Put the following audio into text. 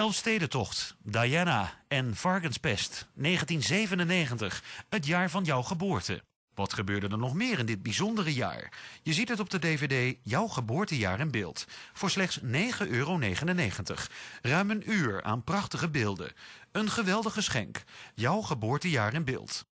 Elfstedentocht, Diana en Vargenspest, 1997, het jaar van jouw geboorte. Wat gebeurde er nog meer in dit bijzondere jaar? Je ziet het op de DVD Jouw geboortejaar in beeld. Voor slechts 9,99 euro. Ruim een uur aan prachtige beelden. Een geweldig geschenk. Jouw geboortejaar in beeld.